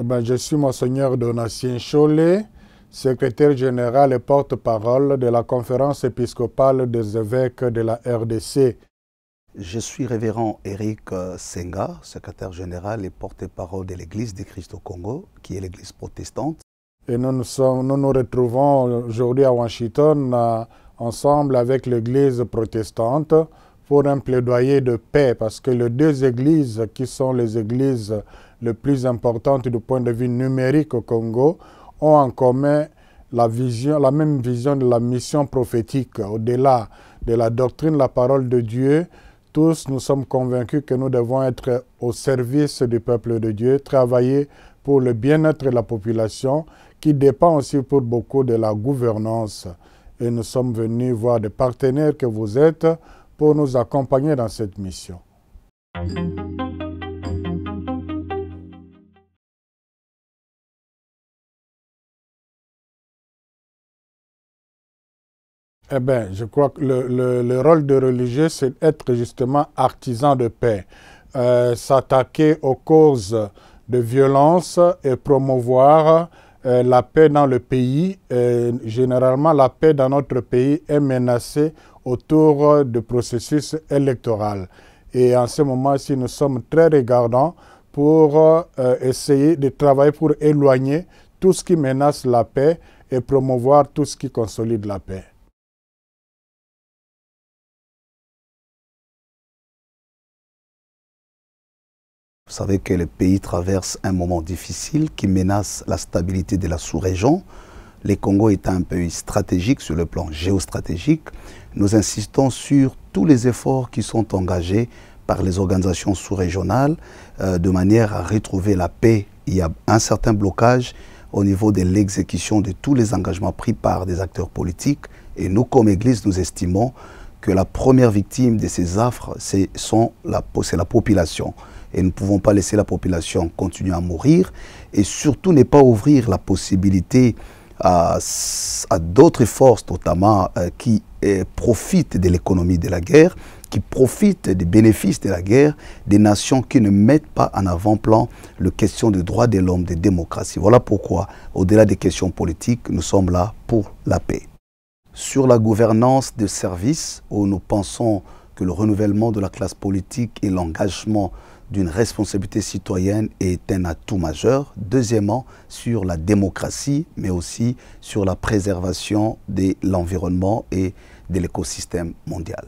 Eh ben, je suis Monseigneur Donatien Cholet, secrétaire général et porte-parole de la conférence épiscopale des évêques de la RDC. Je suis révérend Eric euh, Senga, secrétaire général et porte-parole de l'Église du Christ au Congo, qui est l'Église protestante. Et nous nous, retrouvons aujourd'hui à Washington euh, ensemble avec l'Église protestante pour un plaidoyer de paix, parce que les deux églises qui sont les églises les plus importantes du point de vue numérique au Congo ont en commun la, vision, la même vision de la mission prophétique. Au-delà de la doctrine, la parole de Dieu, tous nous sommes convaincus que nous devons être au service du peuple de Dieu, travailler pour le bien-être de la population, qui dépend aussi pour beaucoup de la gouvernance. Et nous sommes venus voir des partenaires que vous êtes pour nous accompagner dans cette mission. Eh bien, je crois que le, rôle de religieux, c'est d'être justement artisan de paix, euh, s'attaquer aux causes de violence et promouvoir euh, la paix dans le pays. généralement, la paix dans notre pays est menacée autour du processus électoral. Et en ce moment-ci, nous sommes très regardants pour euh, essayer de travailler pour éloigner tout ce qui menace la paix et promouvoir tout ce qui consolide la paix. Vous savez que le pays traverse un moment difficile qui menace la stabilité de la sous-région. Le Congo est un pays stratégique sur le plan géostratégique. Nous insistons sur tous les efforts qui sont engagés par les organisations sous-régionales euh, de manière à retrouver la paix. Il y a un certain blocage au niveau de l'exécution de tous les engagements pris par des acteurs politiques. Et nous, comme Église, nous estimons que la première victime de ces affres, c'est la population et nous ne pouvons pas laisser la population continuer à mourir et surtout ne pas ouvrir la possibilité à, à d'autres forces, notamment euh, qui euh, profitent de l'économie de la guerre, qui profitent des bénéfices de la guerre, des nations qui ne mettent pas en avant-plan le question des droits de l'homme, des démocraties. Voilà pourquoi, au-delà des questions politiques, nous sommes là pour la paix. Sur la gouvernance des services, où nous pensons que le renouvellement de la classe politique et l'engagement d'une responsabilité citoyenne est un atout majeur. Deuxièmement, sur la démocratie, mais aussi sur la préservation de l'environnement et de l'écosystème mondial.